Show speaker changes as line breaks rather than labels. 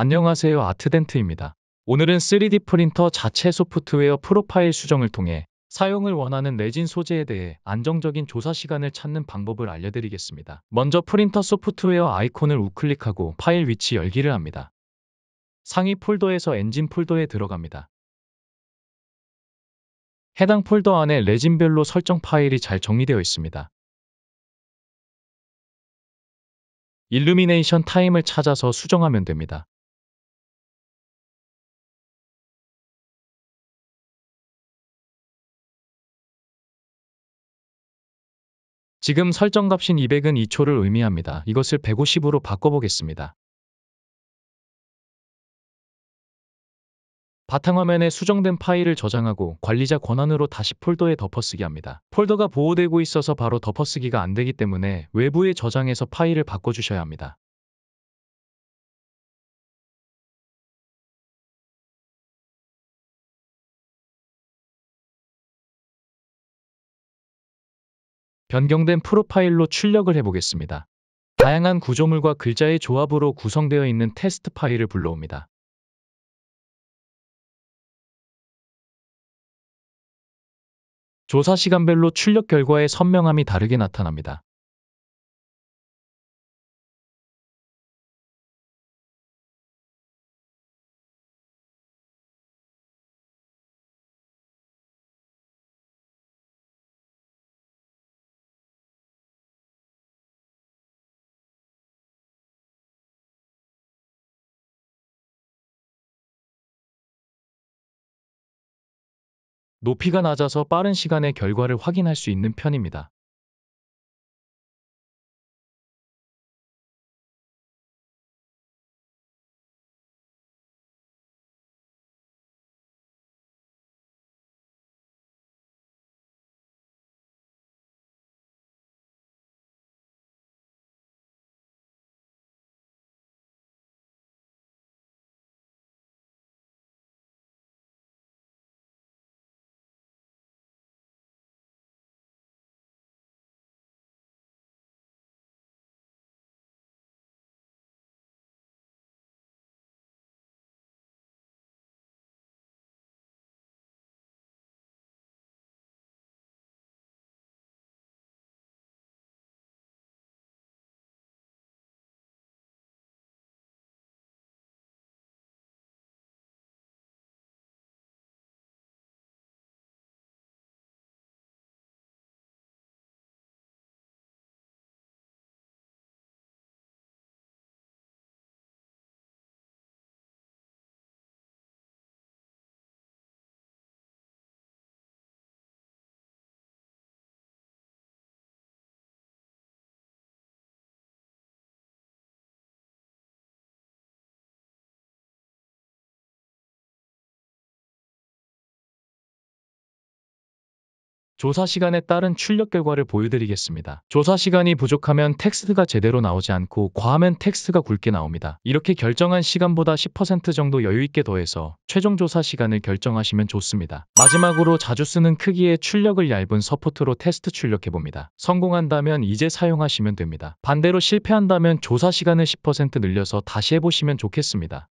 안녕하세요 아트덴트입니다. 오늘은 3D 프린터 자체 소프트웨어 프로파일 수정을 통해 사용을 원하는 레진 소재에 대해 안정적인 조사 시간을 찾는 방법을 알려드리겠습니다. 먼저 프린터 소프트웨어 아이콘을 우클릭하고 파일 위치 열기를 합니다. 상위 폴더에서 엔진 폴더에 들어갑니다. 해당 폴더 안에 레진별로 설정 파일이 잘 정리되어 있습니다.
일루미네이션 타임을 찾아서 수정하면 됩니다. 지금 설정값인 200은 2초를 의미합니다. 이것을 150으로 바꿔보겠습니다.
바탕화면에 수정된 파일을 저장하고 관리자 권한으로 다시 폴더에 덮어쓰기 합니다. 폴더가 보호되고 있어서 바로 덮어쓰기가 안되기 때문에
외부에 저장해서 파일을 바꿔주셔야 합니다. 변경된 프로파일로 출력을 해보겠습니다. 다양한 구조물과 글자의 조합으로 구성되어 있는 테스트 파일을 불러옵니다. 조사 시간별로 출력 결과의 선명함이 다르게 나타납니다. 높이가 낮아서 빠른 시간에 결과를 확인할 수 있는 편입니다. 조사 시간에 따른 출력 결과를 보여드리겠습니다. 조사 시간이
부족하면 텍스트가 제대로 나오지 않고 과하면 텍스트가 굵게 나옵니다. 이렇게 결정한 시간보다 10% 정도 여유있게 더해서 최종 조사 시간을 결정하시면 좋습니다. 마지막으로 자주 쓰는 크기의 출력을 얇은 서포트로 테스트 출력해봅니다. 성공한다면 이제 사용하시면 됩니다. 반대로 실패한다면 조사 시간을 10% 늘려서 다시 해보시면 좋겠습니다.